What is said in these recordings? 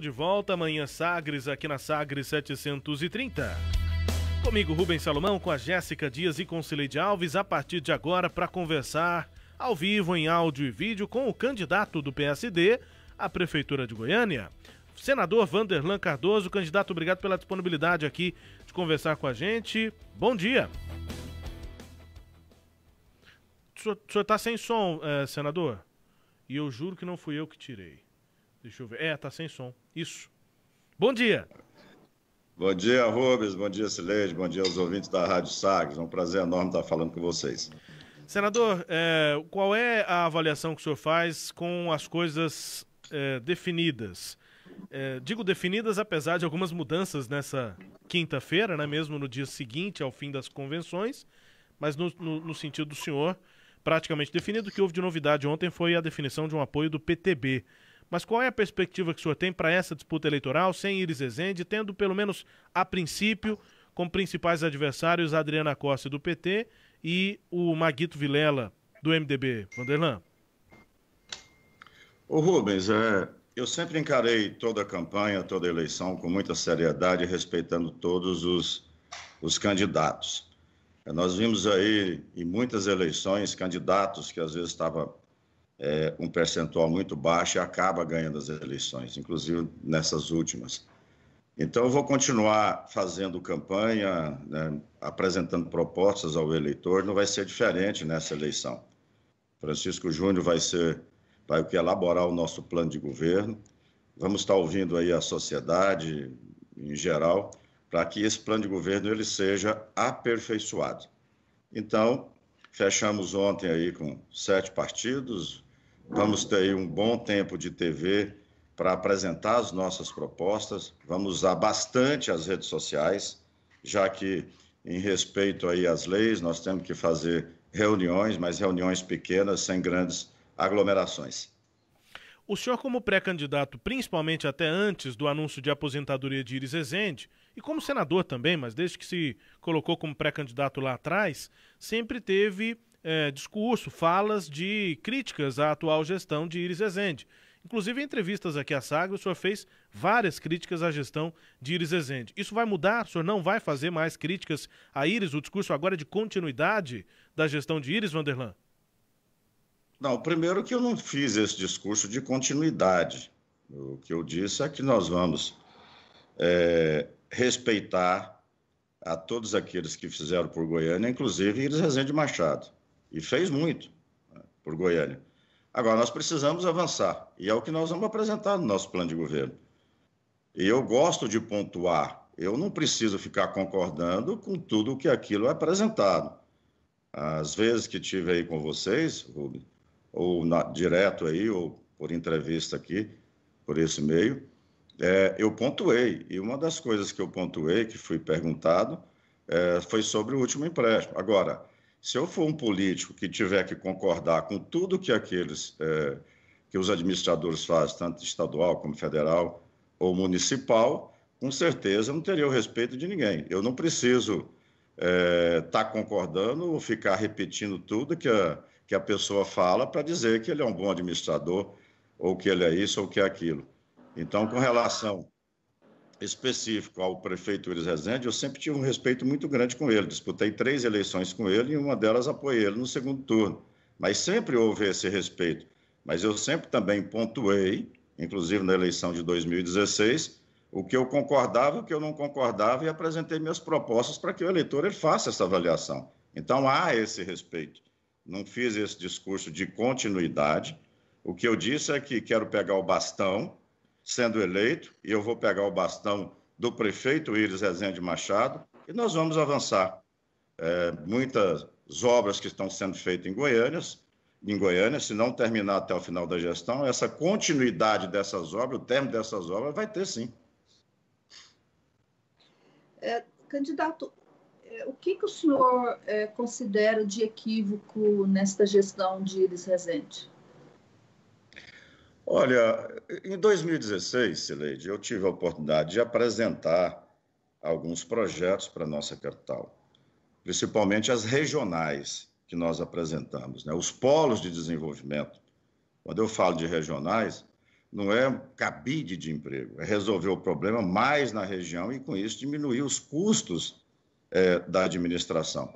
De volta amanhã, Sagres, aqui na Sagres 730. Comigo, Rubens Salomão, com a Jéssica Dias e com Cileide Alves, a partir de agora, para conversar ao vivo, em áudio e vídeo, com o candidato do PSD à Prefeitura de Goiânia, senador Vanderlan Cardoso. Candidato, obrigado pela disponibilidade aqui de conversar com a gente. Bom dia. O senhor está sem som, eh, senador? E eu juro que não fui eu que tirei. Deixa eu ver. É, tá sem som. Isso. Bom dia. Bom dia, Rubens. Bom dia, Sileide. Bom dia aos ouvintes da Rádio Sagres. É um prazer enorme estar falando com vocês. Senador, é, qual é a avaliação que o senhor faz com as coisas é, definidas? É, digo definidas apesar de algumas mudanças nessa quinta-feira, né, mesmo no dia seguinte ao fim das convenções, mas no, no, no sentido do senhor, praticamente definido. O que houve de novidade ontem foi a definição de um apoio do PTB. Mas qual é a perspectiva que o senhor tem para essa disputa eleitoral sem Iris Ezende, tendo pelo menos a princípio como principais adversários a Adriana Costa do PT e o Maguito Vilela do MDB? Vanderlan. Ô Rubens, é, eu sempre encarei toda a campanha, toda a eleição com muita seriedade, respeitando todos os, os candidatos. Nós vimos aí em muitas eleições candidatos que às vezes estavam é, um percentual muito baixo e acaba ganhando as eleições, inclusive nessas últimas. Então, eu vou continuar fazendo campanha, né, apresentando propostas ao eleitor, não vai ser diferente nessa eleição. Francisco Júnior vai ser, vai elaborar o nosso plano de governo, vamos estar ouvindo aí a sociedade em geral, para que esse plano de governo ele seja aperfeiçoado. Então, fechamos ontem aí com sete partidos, Vamos ter um bom tempo de TV para apresentar as nossas propostas. Vamos usar bastante as redes sociais, já que em respeito aí às leis, nós temos que fazer reuniões, mas reuniões pequenas, sem grandes aglomerações. O senhor, como pré-candidato, principalmente até antes do anúncio de aposentadoria de Iris Ezende, e como senador também, mas desde que se colocou como pré-candidato lá atrás, sempre teve é, discurso, falas de críticas à atual gestão de Iris Ezende. Inclusive, em entrevistas aqui à Sagra, o senhor fez várias críticas à gestão de Iris Ezende. Isso vai mudar? O senhor não vai fazer mais críticas a Iris? O discurso agora é de continuidade da gestão de Iris, Vanderlan? Não, primeiro que eu não fiz esse discurso de continuidade. O que eu disse é que nós vamos é, respeitar a todos aqueles que fizeram por Goiânia, inclusive Iris Rezende Machado. E fez muito né, por Goiânia. Agora, nós precisamos avançar, e é o que nós vamos apresentar no nosso plano de governo. E eu gosto de pontuar, eu não preciso ficar concordando com tudo o que aquilo é apresentado. Às vezes que tive aí com vocês, ou na, direto aí, ou por entrevista aqui, por esse meio, é, eu pontuei. E uma das coisas que eu pontuei, que fui perguntado, é, foi sobre o último empréstimo. Agora, se eu for um político que tiver que concordar com tudo que aqueles é, que os administradores fazem, tanto estadual como federal ou municipal, com certeza não teria o respeito de ninguém. Eu não preciso estar é, tá concordando ou ficar repetindo tudo que a, que a pessoa fala para dizer que ele é um bom administrador, ou que ele é isso, ou que é aquilo. Então, com relação específico ao prefeito Iris Rezende, eu sempre tive um respeito muito grande com ele. Disputei três eleições com ele e uma delas apoiei ele no segundo turno. Mas sempre houve esse respeito. Mas eu sempre também pontuei, inclusive na eleição de 2016, o que eu concordava, o que eu não concordava e apresentei minhas propostas para que o eleitor ele faça essa avaliação. Então há esse respeito. Não fiz esse discurso de continuidade. O que eu disse é que quero pegar o bastão sendo eleito, e eu vou pegar o bastão do prefeito Iris Rezende Machado, e nós vamos avançar. É, muitas obras que estão sendo feitas em Goiânia, em Goiânia, se não terminar até o final da gestão, essa continuidade dessas obras, o termo dessas obras, vai ter sim. É, candidato, é, o que, que o senhor é, considera de equívoco nesta gestão de Iris Rezende? Olha, em 2016, Sileide, eu tive a oportunidade de apresentar alguns projetos para a nossa capital, principalmente as regionais que nós apresentamos, né? os polos de desenvolvimento. Quando eu falo de regionais, não é cabide de emprego, é resolver o problema mais na região e, com isso, diminuir os custos é, da administração.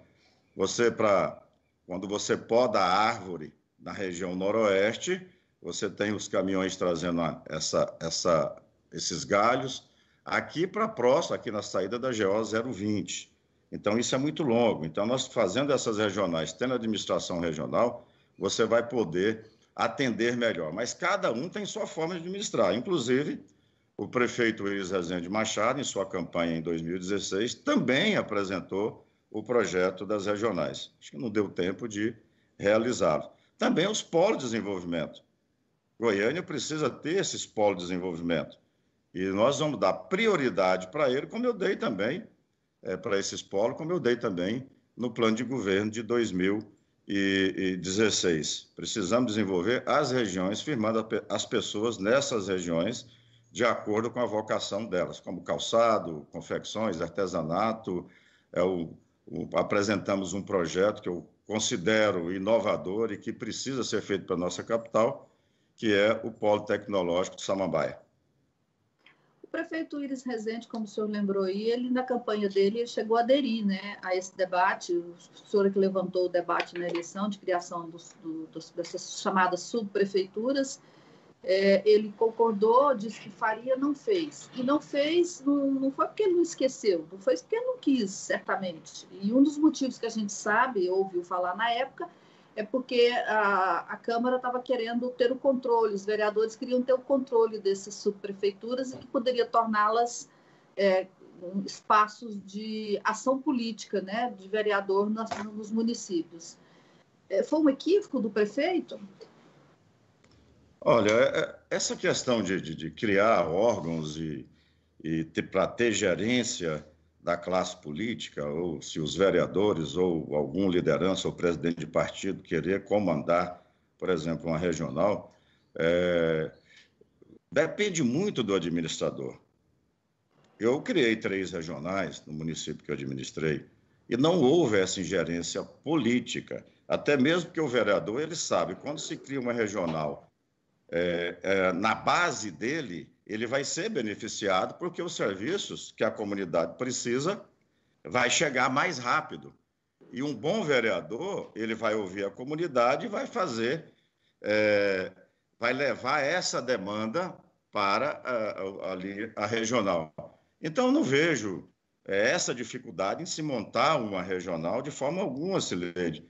Você, para quando você poda a árvore na região noroeste, você tem os caminhões trazendo essa, essa, esses galhos aqui para próximo, aqui na saída da GO 020. Então, isso é muito longo. Então, nós fazendo essas regionais, tendo administração regional, você vai poder atender melhor. Mas cada um tem sua forma de administrar. Inclusive, o prefeito Luiz Rezende Machado, em sua campanha em 2016, também apresentou o projeto das regionais. Acho que não deu tempo de realizá-lo. Também os polos de desenvolvimento. Goiânia precisa ter esses polos de desenvolvimento. E nós vamos dar prioridade para ele, como eu dei também é, para esses polos, como eu dei também no plano de governo de 2016. Precisamos desenvolver as regiões, firmando as pessoas nessas regiões de acordo com a vocação delas, como calçado, confecções, artesanato. É o, o, apresentamos um projeto que eu considero inovador e que precisa ser feito para a nossa capital que é o Polo Tecnológico de Samambaia. O prefeito Iris Rezende, como o senhor lembrou aí, ele na campanha dele chegou a aderir né, a esse debate, o senhor é que levantou o debate na eleição de criação dos, do, dos, dessas chamadas subprefeituras, é, ele concordou, disse que faria, não fez. E não fez, não, não foi porque ele não esqueceu, não foi porque ele não quis, certamente. E um dos motivos que a gente sabe, ouviu falar na época, é porque a, a Câmara estava querendo ter o controle, os vereadores queriam ter o controle dessas subprefeituras e que poderia torná-las é, espaços de ação política, né, de vereador nos, nos municípios. É, foi um equívoco do prefeito? Olha, é, é, essa questão de, de, de criar órgãos e, e para ter gerência da classe política, ou se os vereadores, ou algum liderança, ou presidente de partido querer comandar, por exemplo, uma regional, é, depende muito do administrador. Eu criei três regionais no município que eu administrei e não houve essa ingerência política, até mesmo que o vereador ele sabe quando se cria uma regional é, é, na base dele ele vai ser beneficiado porque os serviços que a comunidade precisa vai chegar mais rápido. E um bom vereador, ele vai ouvir a comunidade e vai fazer, é, vai levar essa demanda para a, a, a regional. Então, não vejo é, essa dificuldade em se montar uma regional de forma alguma, Sileide.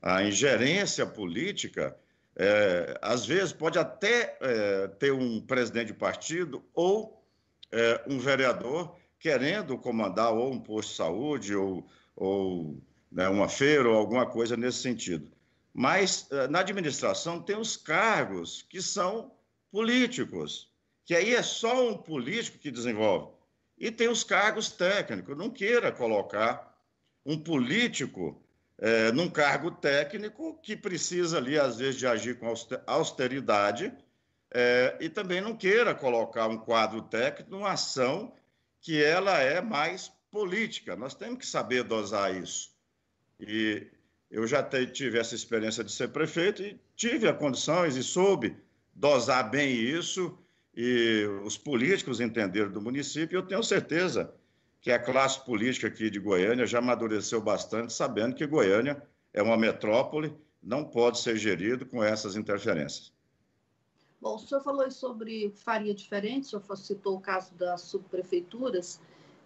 A ingerência política é, às vezes pode até é, ter um presidente de partido ou é, um vereador querendo comandar ou um posto de saúde ou, ou né, uma feira ou alguma coisa nesse sentido. Mas é, na administração tem os cargos que são políticos, que aí é só um político que desenvolve. E tem os cargos técnicos. Não queira colocar um político é, num cargo técnico que precisa ali, às vezes, de agir com austeridade é, e também não queira colocar um quadro técnico numa ação que ela é mais política. Nós temos que saber dosar isso. E eu já tive essa experiência de ser prefeito e tive as condições e soube dosar bem isso e os políticos entenderam do município. Eu tenho certeza que a classe política aqui de Goiânia já amadureceu bastante, sabendo que Goiânia é uma metrópole, não pode ser gerido com essas interferências. Bom, o senhor falou sobre faria diferente, o senhor citou o caso das subprefeituras.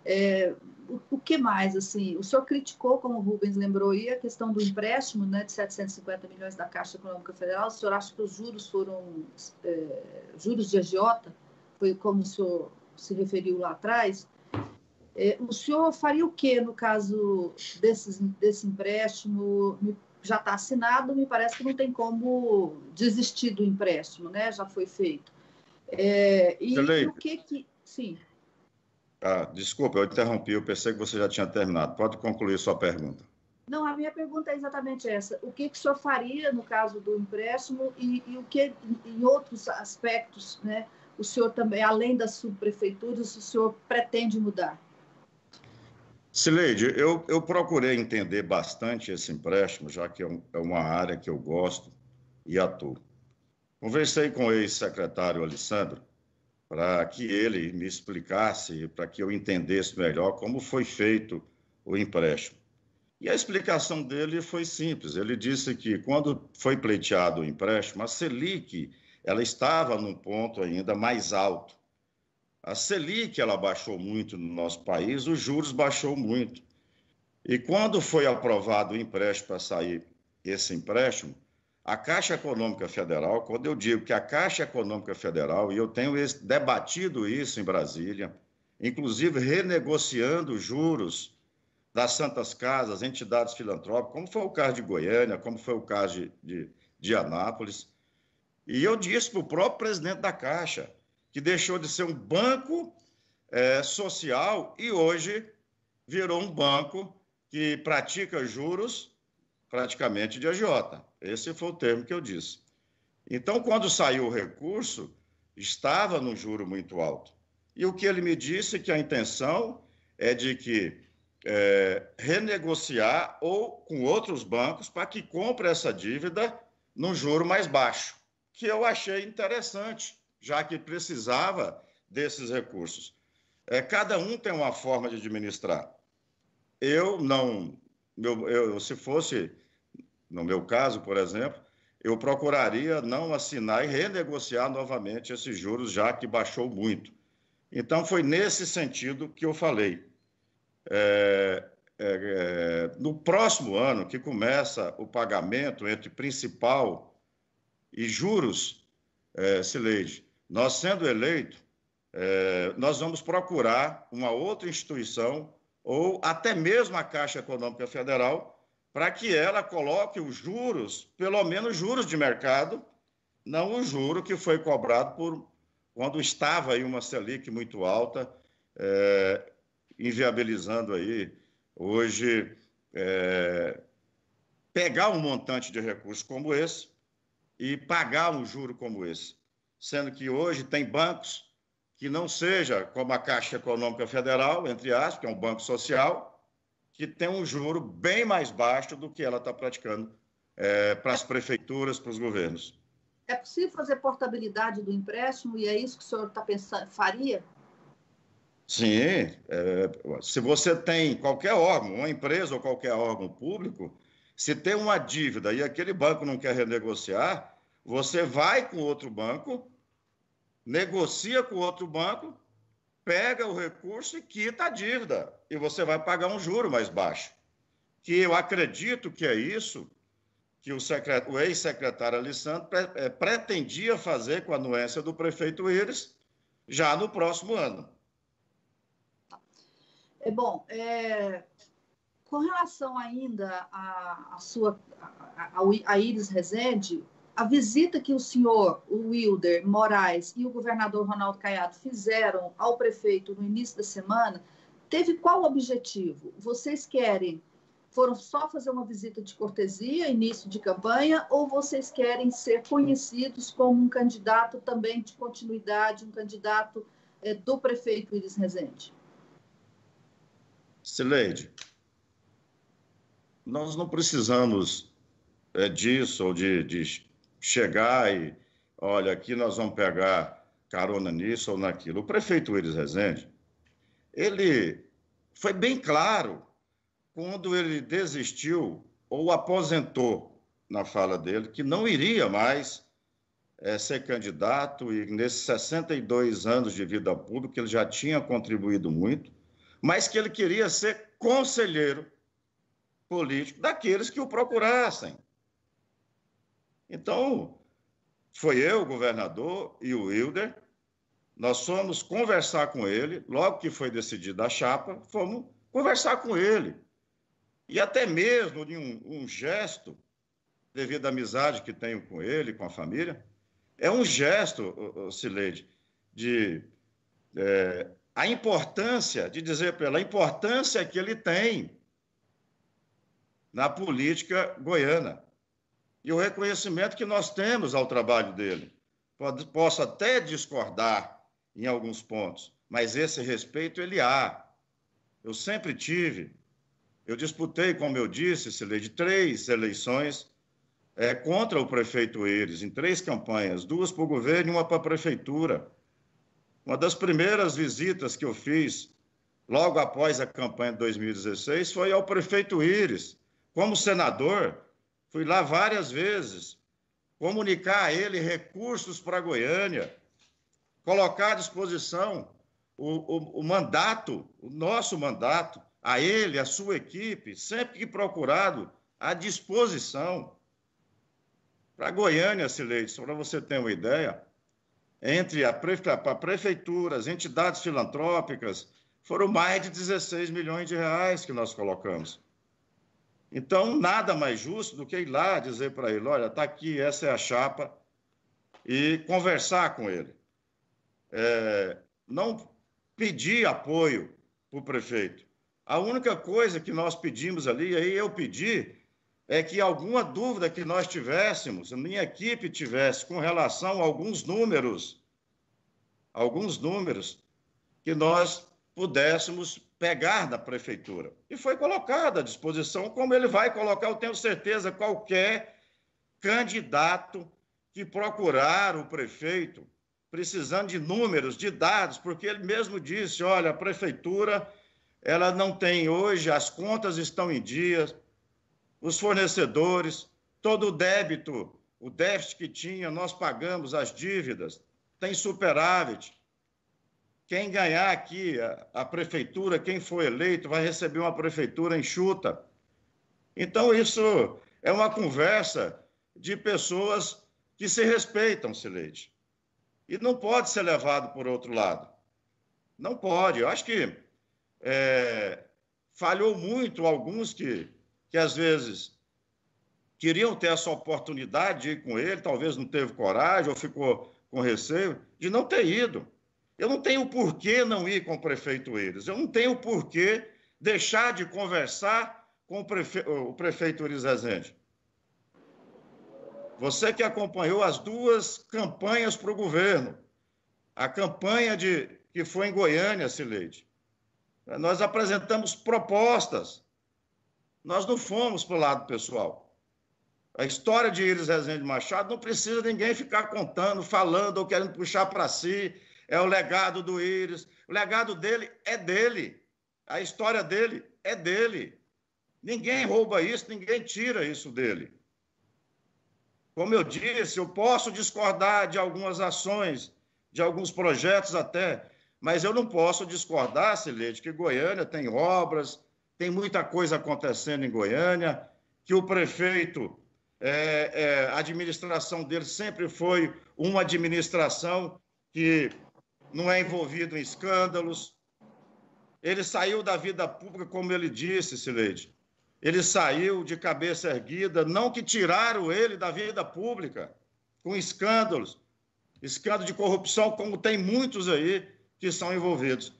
É, o, o, que mais, assim, o senhor criticou, como o Rubens lembrou aí, a questão do empréstimo né, de 750 milhões da Caixa Econômica Federal, o senhor acha que os juros foram é, juros de agiota, foi como o senhor se referiu lá atrás, é, o senhor faria o que no caso desses, desse empréstimo? Já está assinado, me parece que não tem como desistir do empréstimo, né? Já foi feito. É, e o que que. Sim. Ah, desculpa, eu interrompi, eu pensei que você já tinha terminado. Pode concluir sua pergunta. Não, a minha pergunta é exatamente essa. O que, que o senhor faria no caso do empréstimo e, e o que, em outros aspectos, né? O senhor também, além das subprefeituras, o senhor pretende mudar? Sileide, eu, eu procurei entender bastante esse empréstimo, já que é, um, é uma área que eu gosto e atuo. Conversei com o ex-secretário Alessandro para que ele me explicasse, para que eu entendesse melhor como foi feito o empréstimo. E a explicação dele foi simples. Ele disse que quando foi pleiteado o empréstimo, a Selic ela estava num ponto ainda mais alto. A Selic ela baixou muito no nosso país, os juros baixou muito. E quando foi aprovado o empréstimo para sair esse empréstimo, a Caixa Econômica Federal, quando eu digo que a Caixa Econômica Federal, e eu tenho debatido isso em Brasília, inclusive renegociando juros das santas casas, entidades filantrópicas, como foi o caso de Goiânia, como foi o caso de, de, de Anápolis. E eu disse para o próprio presidente da Caixa, que deixou de ser um banco é, social e hoje virou um banco que pratica juros praticamente de agiota. Esse foi o termo que eu disse. Então, quando saiu o recurso, estava num juro muito alto. E o que ele me disse é que a intenção é de que é, renegociar ou com outros bancos para que compre essa dívida num juro mais baixo, que eu achei interessante, já que precisava desses recursos. É, cada um tem uma forma de administrar. Eu não, meu, eu, se fosse no meu caso, por exemplo, eu procuraria não assinar e renegociar novamente esses juros, já que baixou muito. Então, foi nesse sentido que eu falei. É, é, é no próximo ano, que começa o pagamento entre principal e juros, é, Sileide, nós, sendo eleito, é, nós vamos procurar uma outra instituição ou até mesmo a Caixa Econômica Federal para que ela coloque os juros, pelo menos juros de mercado, não o juro que foi cobrado por quando estava aí uma Selic muito alta, é, inviabilizando aí hoje é, pegar um montante de recursos como esse e pagar um juro como esse sendo que hoje tem bancos que não seja como a Caixa Econômica Federal, entre aspas, que é um banco social, que tem um juro bem mais baixo do que ela está praticando é, para as prefeituras, para os governos. É possível fazer portabilidade do empréstimo e é isso que o senhor está pensando, faria? Sim. É, se você tem qualquer órgão, uma empresa ou qualquer órgão público, se tem uma dívida e aquele banco não quer renegociar, você vai com outro banco, negocia com outro banco, pega o recurso e quita a dívida. E você vai pagar um juro mais baixo. Que eu acredito que é isso que o, o ex-secretário Alessandro pre... Eh, pretendia fazer com a anuência do prefeito Iris já no próximo ano. É bom, é... com relação ainda a, a sua a, a, a Iris Rezende, a visita que o senhor o Wilder Moraes e o governador Ronaldo Caiado fizeram ao prefeito no início da semana teve qual objetivo? Vocês querem foram só fazer uma visita de cortesia, início de campanha, ou vocês querem ser conhecidos como um candidato também de continuidade, um candidato é, do prefeito Iris Rezende? Sileide, nós não precisamos é, disso ou de, de chegar e, olha, aqui nós vamos pegar carona nisso ou naquilo. O prefeito Willis Rezende, ele foi bem claro quando ele desistiu ou aposentou na fala dele que não iria mais é, ser candidato e nesses 62 anos de vida pública ele já tinha contribuído muito, mas que ele queria ser conselheiro político daqueles que o procurassem. Então, foi eu, o governador e o Wilder, nós fomos conversar com ele, logo que foi decidida a chapa, fomos conversar com ele. E até mesmo de um, um gesto, devido à amizade que tenho com ele, com a família, é um gesto, Sileide, de é, a importância, de dizer para ela, a importância que ele tem na política goiana e o reconhecimento que nós temos ao trabalho dele. Posso até discordar em alguns pontos, mas esse respeito ele há. Eu sempre tive. Eu disputei, como eu disse, se de três eleições é, contra o prefeito Eires, em três campanhas, duas para o governo e uma para a prefeitura. Uma das primeiras visitas que eu fiz, logo após a campanha de 2016, foi ao prefeito Íris. Como senador, Fui lá várias vezes comunicar a ele recursos para Goiânia, colocar à disposição o, o, o, mandato, o nosso mandato, a ele, a sua equipe, sempre que procurado, à disposição. Para Goiânia, Sileide, só para você ter uma ideia, entre a prefe... as prefeituras, entidades filantrópicas, foram mais de 16 milhões de reais que nós colocamos. Então, nada mais justo do que ir lá dizer para ele: olha, está aqui, essa é a chapa, e conversar com ele. É, não pedir apoio para o prefeito. A única coisa que nós pedimos ali, aí eu pedi, é que alguma dúvida que nós tivéssemos, a minha equipe tivesse com relação a alguns números, alguns números que nós pudéssemos pegar da prefeitura. E foi colocada à disposição, como ele vai colocar, eu tenho certeza, qualquer candidato que procurar o prefeito, precisando de números, de dados, porque ele mesmo disse: olha, a prefeitura ela não tem hoje, as contas estão em dias, os fornecedores, todo o débito, o déficit que tinha, nós pagamos as dívidas, tem superávit quem ganhar aqui a, a prefeitura, quem for eleito, vai receber uma prefeitura enxuta. Então, isso é uma conversa de pessoas que se respeitam, Sileide. E não pode ser levado por outro lado. Não pode. Eu acho que é, falhou muito alguns que, que, às vezes, queriam ter essa oportunidade de ir com ele, talvez não teve coragem ou ficou com receio de não ter ido. Eu não tenho por que não ir com o prefeito Eiras, eu não tenho por que deixar de conversar com o, prefe... o prefeito Eiras Rezende. Você que acompanhou as duas campanhas para o governo, a campanha de que foi em Goiânia, Sileide, nós apresentamos propostas, nós não fomos para o lado pessoal. A história de Iris Rezende Machado não precisa ninguém ficar contando, falando ou querendo puxar para si é o legado do Íris. O legado dele é dele. A história dele é dele. Ninguém rouba isso, ninguém tira isso dele. Como eu disse, eu posso discordar de algumas ações, de alguns projetos até, mas eu não posso discordar, Silete, que Goiânia tem obras, tem muita coisa acontecendo em Goiânia, que o prefeito, é, é, a administração dele sempre foi uma administração que não é envolvido em escândalos. Ele saiu da vida pública, como ele disse, Sileide. Ele saiu de cabeça erguida, não que tiraram ele da vida pública, com escândalos, escândalo de corrupção, como tem muitos aí que são envolvidos.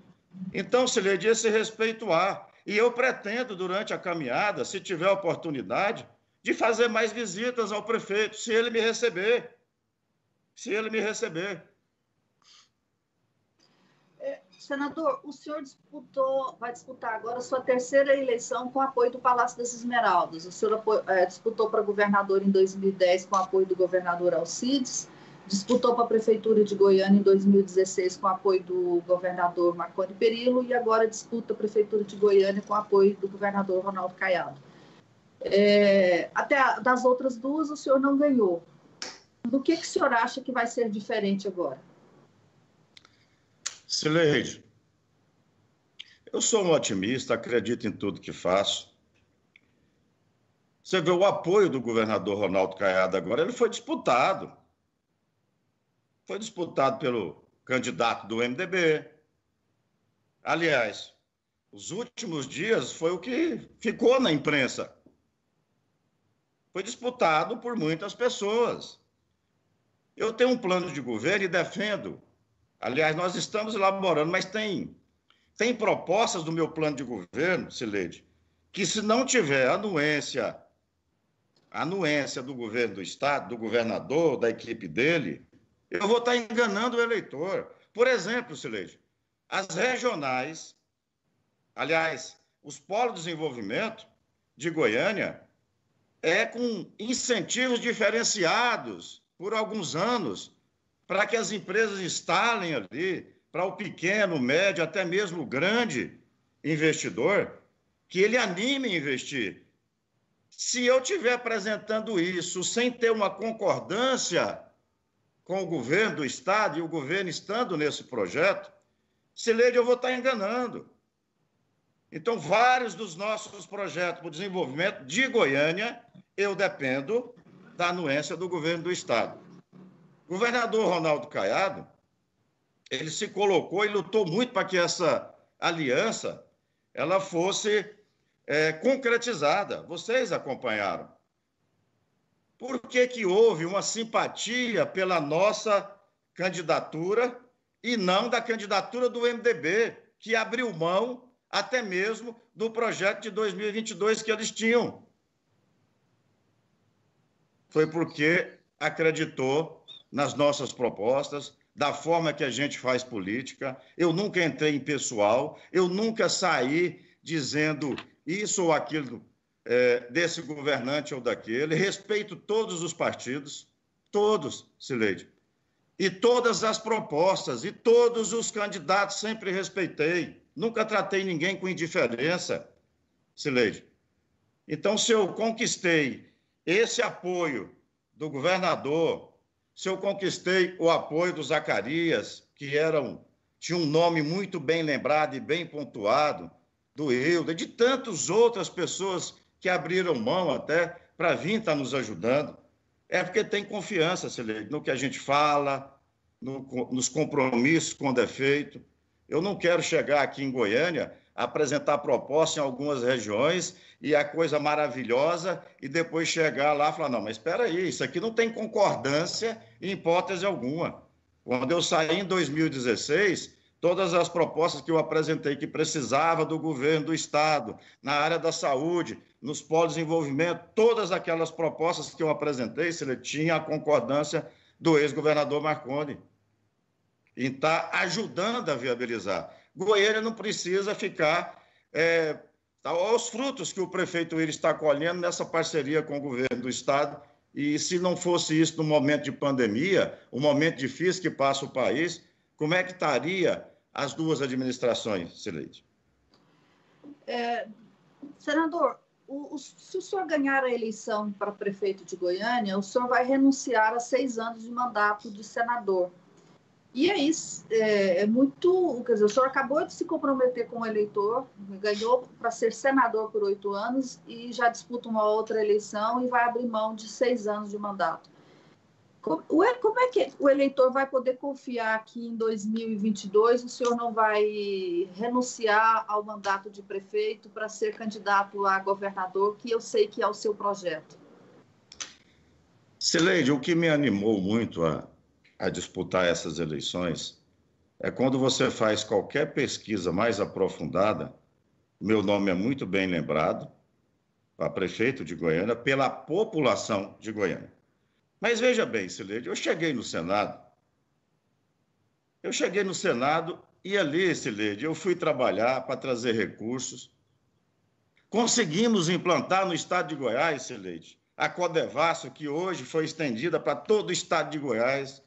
Então, Sileide, esse respeito há. E eu pretendo, durante a caminhada, se tiver oportunidade, de fazer mais visitas ao prefeito, se ele me receber. Se ele me receber. Senador, o senhor disputou, vai disputar agora sua terceira eleição com apoio do Palácio das Esmeraldas. O senhor é, disputou para governador em 2010 com apoio do governador Alcides, disputou para a Prefeitura de Goiânia em 2016 com apoio do governador Marconi Perillo e agora disputa a Prefeitura de Goiânia com apoio do governador Ronaldo Caiado. É, até a, das outras duas, o senhor não ganhou. Do que, que o senhor acha que vai ser diferente agora? Sileide, eu sou um otimista, acredito em tudo que faço. Você vê o apoio do governador Ronaldo Caiado agora, ele foi disputado. Foi disputado pelo candidato do MDB. Aliás, os últimos dias foi o que ficou na imprensa. Foi disputado por muitas pessoas. Eu tenho um plano de governo e defendo Aliás, nós estamos elaborando, mas tem, tem propostas do meu plano de governo, Sileide, que se não tiver anuência, anuência do governo do Estado, do governador, da equipe dele, eu vou estar enganando o eleitor. Por exemplo, Sileide, as regionais, aliás, os polos de desenvolvimento de Goiânia é com incentivos diferenciados por alguns anos para que as empresas instalem ali, para o pequeno, médio, até mesmo grande investidor, que ele anime a investir. Se eu estiver apresentando isso sem ter uma concordância com o governo do Estado e o governo estando nesse projeto, se lê eu vou estar enganando. Então, vários dos nossos projetos para o desenvolvimento de Goiânia, eu dependo da anuência do governo do Estado. O governador Ronaldo Caiado, ele se colocou e lutou muito para que essa aliança ela fosse é, concretizada. Vocês acompanharam. Por que, que houve uma simpatia pela nossa candidatura e não da candidatura do MDB, que abriu mão até mesmo do projeto de 2022 que eles tinham? Foi porque acreditou nas nossas propostas, da forma que a gente faz política. Eu nunca entrei em pessoal, eu nunca saí dizendo isso ou aquilo é, desse governante ou daquele. Respeito todos os partidos, todos, Sileide. E todas as propostas e todos os candidatos sempre respeitei. Nunca tratei ninguém com indiferença, Sileide. Então, se eu conquistei esse apoio do governador, se eu conquistei o apoio do Zacarias, que era um, tinha um nome muito bem lembrado e bem pontuado, do Hilda, de tantas outras pessoas que abriram mão até para vir estar tá nos ajudando. É porque tem confiança, Celeste, no que a gente fala, no, nos compromissos quando é feito. Eu não quero chegar aqui em Goiânia apresentar proposta em algumas regiões e a coisa maravilhosa, e depois chegar lá e falar: não, mas espera aí, isso aqui não tem concordância em hipótese alguma. Quando eu saí em 2016, todas as propostas que eu apresentei que precisava do governo do Estado, na área da saúde, nos polos de desenvolvimento, todas aquelas propostas que eu apresentei, se ele tinha a concordância do ex-governador Marconi. E está ajudando a viabilizar. Goiânia não precisa ficar é, tá aos frutos que o prefeito ele está colhendo nessa parceria com o governo do estado. E se não fosse isso no momento de pandemia, o momento difícil que passa o país, como é que estaria as duas administrações, Sileide? É, senador, o, o, se o senhor ganhar a eleição para prefeito de Goiânia, o senhor vai renunciar a seis anos de mandato de senador. E aí é, é, é, muito. Quer dizer, o senhor acabou de se comprometer com o eleitor, ganhou para ser senador por oito anos e já disputa uma outra eleição e vai abrir mão de seis anos de mandato. Como, como é que o eleitor vai poder confiar que em 2022 o senhor não vai renunciar ao mandato de prefeito para ser candidato a governador, que eu sei que é o seu projeto? Sileide, o que me animou muito a a disputar essas eleições é quando você faz qualquer pesquisa mais aprofundada. Meu nome é muito bem lembrado para prefeito de Goiânia pela população de Goiânia. Mas veja bem, Sileide, eu cheguei no Senado. Eu cheguei no Senado e ali, Sileide, eu fui trabalhar para trazer recursos. Conseguimos implantar no estado de Goiás, Sileide, a Codevasso, que hoje foi estendida para todo o estado de Goiás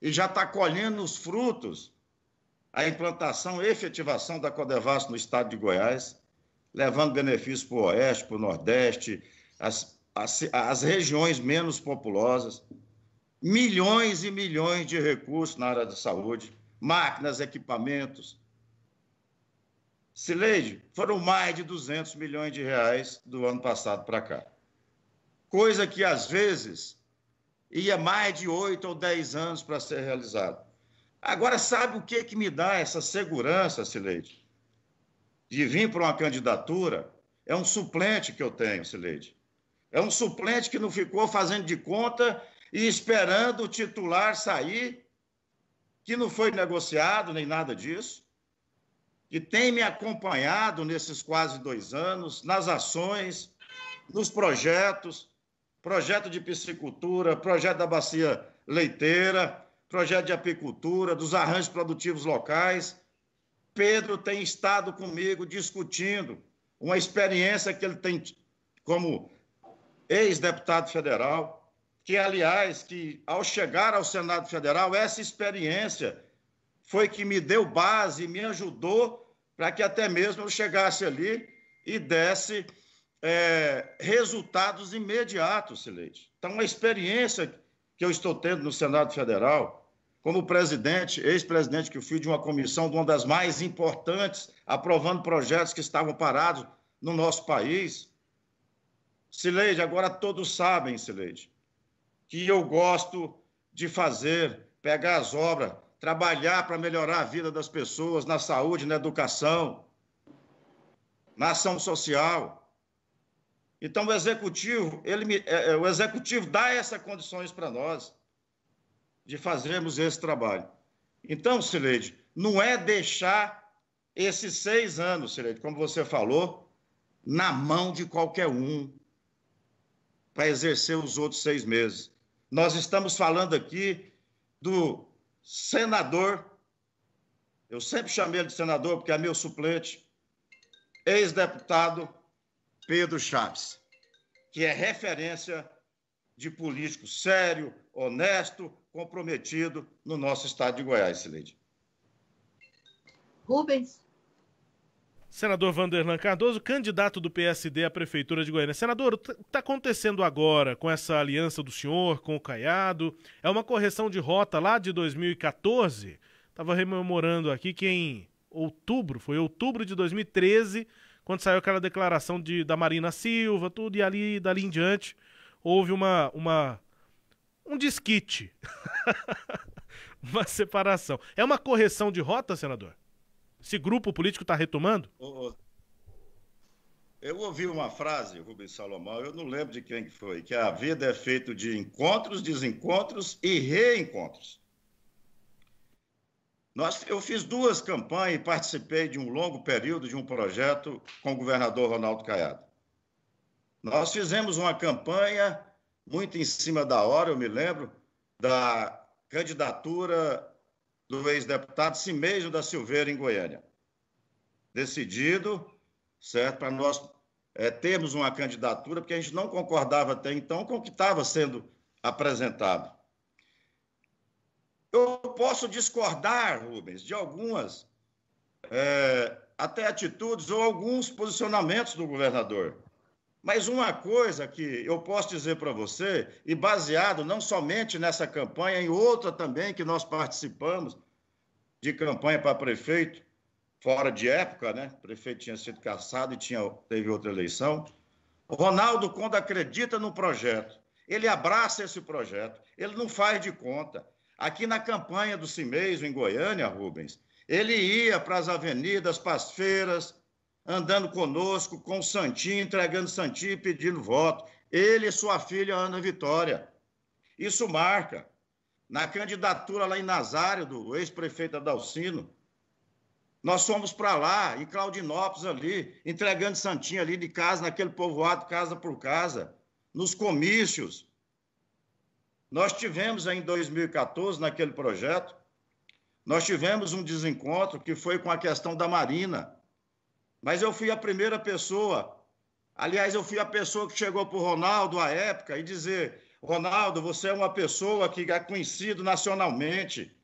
e já está colhendo os frutos a implantação e efetivação da Codevas no estado de Goiás, levando benefícios para o Oeste, para o Nordeste, as, as, as regiões menos populosas, milhões e milhões de recursos na área da saúde, máquinas, equipamentos. Sileide, foram mais de 200 milhões de reais do ano passado para cá. Coisa que, às vezes, ia mais de oito ou dez anos para ser realizado. Agora, sabe o que, que me dá essa segurança, Cileide? De vir para uma candidatura? É um suplente que eu tenho, Cileide. É um suplente que não ficou fazendo de conta e esperando o titular sair, que não foi negociado nem nada disso, que tem me acompanhado nesses quase dois anos, nas ações, nos projetos, projeto de piscicultura, projeto da bacia leiteira, projeto de apicultura, dos arranjos produtivos locais. Pedro tem estado comigo discutindo uma experiência que ele tem como ex-deputado federal, que aliás, que ao chegar ao Senado Federal, essa experiência foi que me deu base, me ajudou para que até mesmo eu chegasse ali e desse é, resultados imediatos, Sileide. Então, a experiência que eu estou tendo no Senado Federal, como presidente, ex-presidente, que eu fui de uma comissão de uma das mais importantes, aprovando projetos que estavam parados no nosso país. Sileide, agora todos sabem, Sileide, que eu gosto de fazer, pegar as obras, trabalhar para melhorar a vida das pessoas na saúde, na educação, na ação social. Então o executivo, ele, é, é, o executivo dá essas condições para nós de fazermos esse trabalho. Então, Sileide, não é deixar esses seis anos, Sileide, como você falou, na mão de qualquer um para exercer os outros seis meses. Nós estamos falando aqui do senador, eu sempre chamei ele de senador porque é meu suplente, ex-deputado Pedro Chaves, que é referência de político sério, honesto, comprometido no nosso estado de Goiás, excelente. Rubens. Senador Vanderlan Cardoso, candidato do PSD à Prefeitura de Goiânia. Senador, o que está tá acontecendo agora com essa aliança do senhor, com o Caiado? É uma correção de rota lá de 2014? Estava rememorando aqui que em outubro, foi outubro de 2013, quando saiu aquela declaração de, da Marina Silva, tudo, e ali dali em diante houve uma. uma um desquite. uma separação. É uma correção de rota, senador? Esse grupo político está retomando? Eu ouvi uma frase, Rubens Salomão, eu não lembro de quem foi, que é, a vida é feita de encontros, desencontros e reencontros. Nós, eu fiz duas campanhas e participei de um longo período de um projeto com o governador Ronaldo Caiado. Nós fizemos uma campanha muito em cima da hora, eu me lembro, da candidatura do ex-deputado Cimejo da Silveira em Goiânia. Decidido, certo, para nós é, termos uma candidatura, porque a gente não concordava até então com o que estava sendo apresentado. Eu posso discordar, Rubens, de algumas é, até atitudes ou alguns posicionamentos do governador. Mas uma coisa que eu posso dizer para você, e baseado não somente nessa campanha, em outra também que nós participamos de campanha para prefeito, fora de época, né? O prefeito tinha sido caçado e tinha, teve outra eleição. O Ronaldo, quando acredita no projeto, ele abraça esse projeto, ele não faz de conta, Aqui na campanha do Cimeis, em Goiânia, Rubens, ele ia para as avenidas, para as feiras, andando conosco, com o Santinho, entregando Santinho e pedindo voto. Ele e sua filha, Ana Vitória. Isso marca. Na candidatura lá em Nazário, do ex-prefeito Adalcino, nós fomos para lá, em Claudinópolis ali, entregando Santinho ali de casa, naquele povoado, casa por casa, nos comícios. Nós tivemos em 2014, naquele projeto, nós tivemos um desencontro que foi com a questão da Marina. Mas eu fui a primeira pessoa, aliás, eu fui a pessoa que chegou para o Ronaldo à época e dizer: Ronaldo, você é uma pessoa que é conhecido nacionalmente.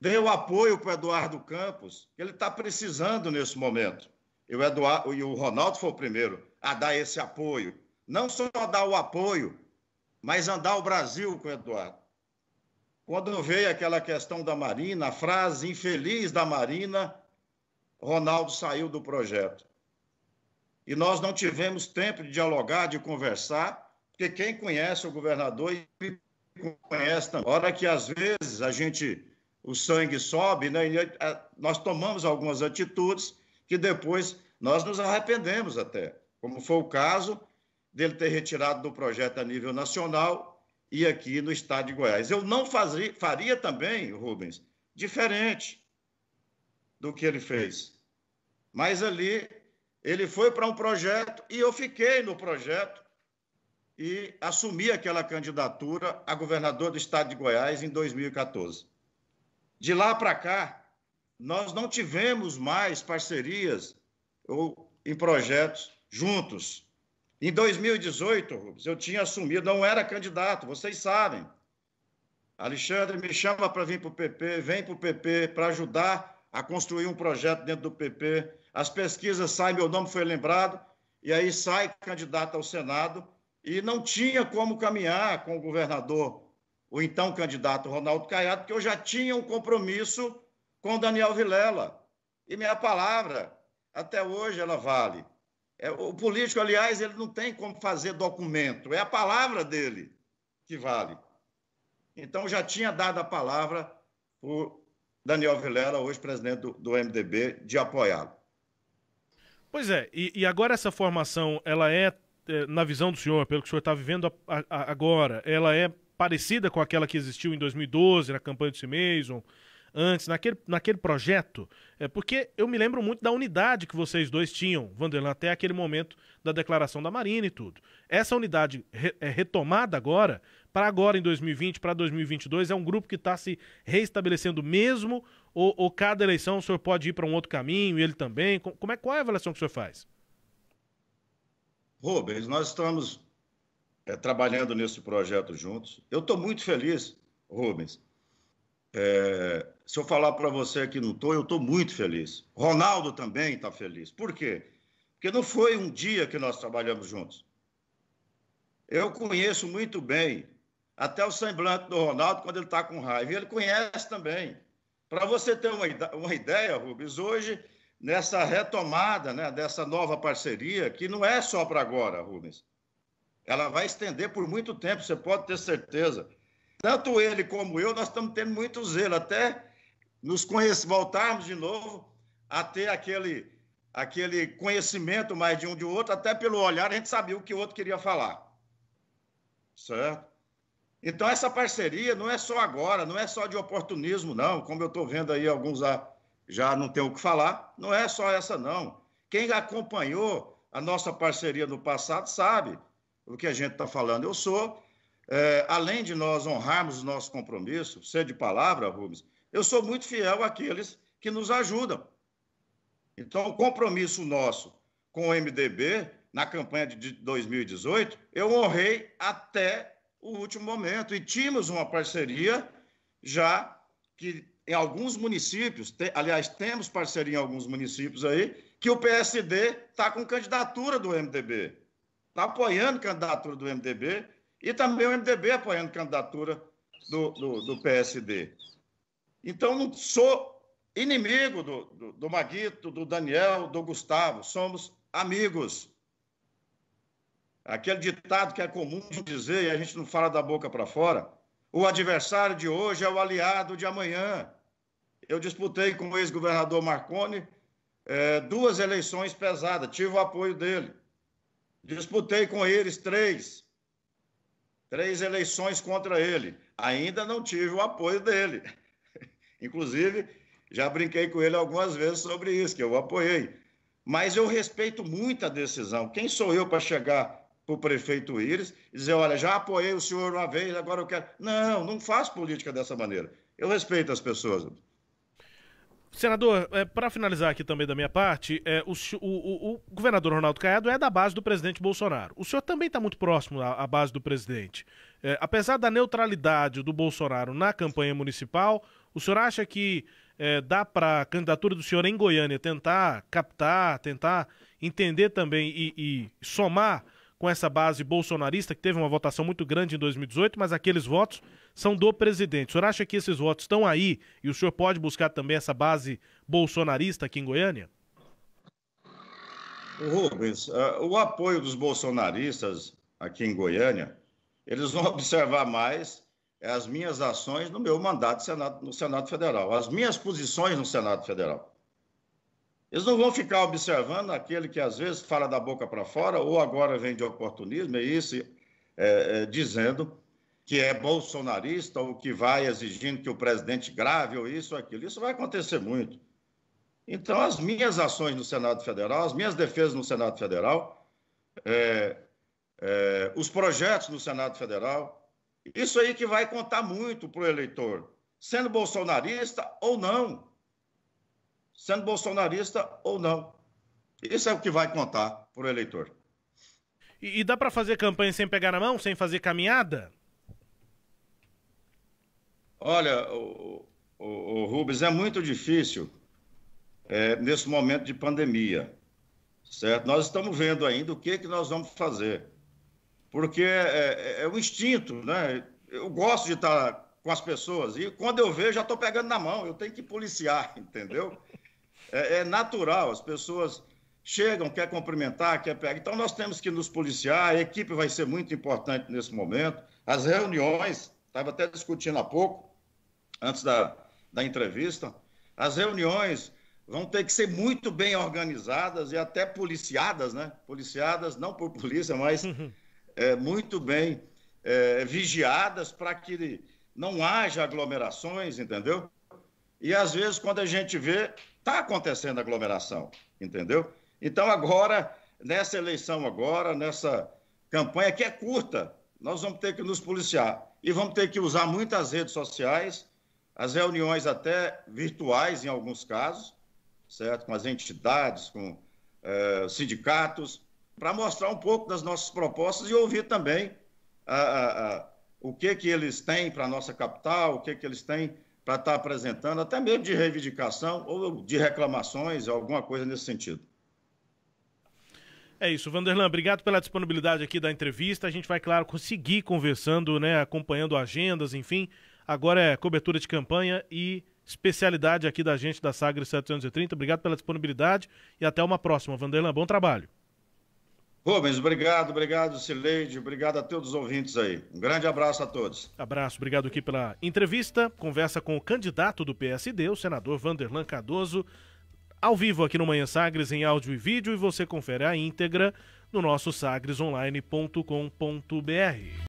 Dê o apoio para o Eduardo Campos, ele está precisando nesse momento. E o, Eduardo, e o Ronaldo foi o primeiro a dar esse apoio. Não só dar o apoio, mas andar o Brasil com o Eduardo. Quando veio aquela questão da Marina, a frase infeliz da Marina, Ronaldo saiu do projeto. E nós não tivemos tempo de dialogar, de conversar, porque quem conhece o governador e conhece também. Hora que às vezes a gente, o sangue sobe, né? E eh, nós tomamos algumas atitudes que depois nós nos arrependemos até, como foi o caso dele ter retirado do projeto a nível nacional e aqui no estado de Goiás. Eu não fazia, faria também, Rubens, diferente do que ele fez. Mas ali ele foi para um projeto e eu fiquei no projeto e assumi aquela candidatura a governador do estado de Goiás em 2014. De lá para cá, nós não tivemos mais parcerias ou em projetos juntos. Em 2018, Rubens, eu tinha assumido, não era candidato, vocês sabem. Alexandre me chama para vir para o PP, vem para o PP para ajudar a construir um projeto dentro do PP. As pesquisas saem, meu nome foi lembrado, e aí sai candidato ao Senado e não tinha como caminhar com o governador, o então candidato Ronaldo Caiado, porque eu já tinha um compromisso com Daniel Vilela. E minha palavra, até hoje, ela vale. É, o político, aliás, ele não tem como fazer documento, é a palavra dele que vale. Então, já tinha dado a palavra o Daniel Vilela, hoje presidente do, do MDB, de apoiá-lo. Pois é, e, e, agora essa formação, ela é, é na visão do senhor, pelo que o senhor está vivendo a, a, agora, ela é parecida com aquela que existiu em 2012, na campanha do Cimeison, antes, naquele, naquele projeto? É porque eu me lembro muito da unidade que vocês dois tinham, Vanderlan, até aquele momento da declaração da Marina e tudo. Essa unidade re, é retomada agora, para agora em 2020, para 2022, é um grupo que está se reestabelecendo mesmo? Ou, ou, cada eleição o senhor pode ir para um outro caminho, ele também? Como é, qual é a avaliação que o senhor faz? Rubens, nós estamos é, trabalhando nesse projeto juntos. Eu estou muito feliz, Rubens, é, se eu falar para você que não estou, eu estou muito feliz. Ronaldo também está feliz. Por quê? Porque não foi um dia que nós trabalhamos juntos. Eu conheço muito bem, até o semblante do Ronaldo, quando ele está com raiva, ele conhece também. Para você ter uma, uma ideia, Rubens, hoje, nessa retomada né, dessa nova parceria, que não é só para agora, Rubens, ela vai estender por muito tempo, você pode ter certeza. Tanto ele como eu, nós estamos tendo muito zelo, até nos voltarmos de novo a ter aquele, aquele conhecimento mais de um de outro, até pelo olhar a gente sabia o que o outro queria falar. Certo? Então, essa parceria não é só agora, não é só de oportunismo, não. Como eu estou vendo aí, alguns já, já não tem o que falar. Não é só essa, não. Quem acompanhou a nossa parceria no passado sabe o que a gente está falando. Eu sou, é, além de nós honrarmos o nosso compromisso, ser de palavra, Rubens, eu sou muito fiel àqueles que nos ajudam. Então, o compromisso nosso com o MDB na campanha de 2018, eu honrei até o último momento e tínhamos uma parceria já que em alguns municípios, te, aliás, temos parceria em alguns municípios aí, que o PSD está com candidatura do MDB, está apoiando candidatura do MDB e também o MDB apoiando candidatura do, do, do PSD. Então, não sou inimigo do, do, do Maguito, do Daniel, do Gustavo, somos amigos. Aquele ditado que é comum dizer, e a gente não fala da boca para fora, o adversário de hoje é o aliado de amanhã. Eu disputei com o ex-governador Marconi é, duas eleições pesadas, tive o apoio dele. Disputei com eles três. Três eleições contra ele. Ainda não tive o apoio dele. Inclusive, já brinquei com ele algumas vezes sobre isso, que eu apoiei. Mas eu respeito muito a decisão. Quem sou eu para chegar para o prefeito Íris e dizer, olha, já apoiei o senhor uma vez, agora eu quero. Não, não faço política dessa maneira. Eu respeito as pessoas. Senador, é, para finalizar aqui também da minha parte, é, o, o, o, governador Ronaldo Caiado é da base do presidente Bolsonaro. O senhor também está muito próximo à, à, base do presidente. É, apesar da neutralidade do Bolsonaro na campanha municipal, o senhor acha que é, dá para a candidatura do senhor em Goiânia tentar captar, tentar entender também e, e somar com essa base bolsonarista, que teve uma votação muito grande em 2018, mas aqueles votos são do presidente. O senhor acha que esses votos estão aí e o senhor pode buscar também essa base bolsonarista aqui em Goiânia? Rubens, uh, o apoio dos bolsonaristas aqui em Goiânia, eles vão observar mais é as minhas ações no meu mandato Senado, no Senado Federal, as minhas posições no Senado Federal. Eles não vão ficar observando aquele que às vezes fala da boca para fora ou agora vem de oportunismo e isso é, é, dizendo que é bolsonarista ou que vai exigindo que o presidente grave ou isso ou aquilo. Isso vai acontecer muito. Então, as minhas ações no Senado Federal, as minhas defesas no Senado Federal, é, é os projetos no Senado Federal, isso aí que vai contar muito para o eleitor, sendo bolsonarista ou não. Sendo bolsonarista ou não. Isso é o que vai contar para o eleitor. E, e dá para fazer campanha sem pegar na mão, sem fazer caminhada? Olha, o, o, o Rubens, é muito difícil é, nesse momento de pandemia, certo? Nós estamos vendo ainda o que, que nós vamos fazer porque é, é, é, um instinto, né? Eu gosto de estar com as pessoas e quando eu vejo já estou pegando na mão, eu tenho que policiar, entendeu? É, é natural, as pessoas chegam, quer cumprimentar, quer pegar. Então nós temos que nos policiar, a equipe vai ser muito importante nesse momento. As reuniões, estava até discutindo há pouco, antes da, da entrevista, as reuniões vão ter que ser muito bem organizadas e até policiadas, né? Policiadas não por polícia, mas é, muito bem é, vigiadas para que não haja aglomerações, entendeu? E às vezes, quando a gente vê, está acontecendo aglomeração, entendeu? Então, agora, nessa eleição, agora, nessa campanha que é curta, nós vamos ter que nos policiar e vamos ter que usar muitas redes sociais, as reuniões até virtuais, em alguns casos, certo? Com as entidades, com eh, sindicatos, para mostrar um pouco das nossas propostas e ouvir também a, a, a, o que, que eles têm para a nossa capital, o que, que eles têm para estar tá apresentando, até mesmo de reivindicação ou de reclamações, alguma coisa nesse sentido. É isso, Vanderlan, obrigado pela disponibilidade aqui da entrevista. A gente vai, claro, conseguir conversando, né, acompanhando agendas, enfim. Agora é cobertura de campanha e especialidade aqui da gente da Sagres 730. Obrigado pela disponibilidade e até uma próxima. Vanderlan, bom trabalho. Rubens, obrigado, obrigado, Sileide, obrigado a todos os ouvintes aí. Um grande abraço a todos. Abraço, obrigado aqui pela entrevista. Conversa com o candidato do PSD, o senador Vanderlan Cardoso, ao vivo aqui no Manhã Sagres, em áudio e vídeo, e você confere a íntegra no nosso sagresonline.com.br.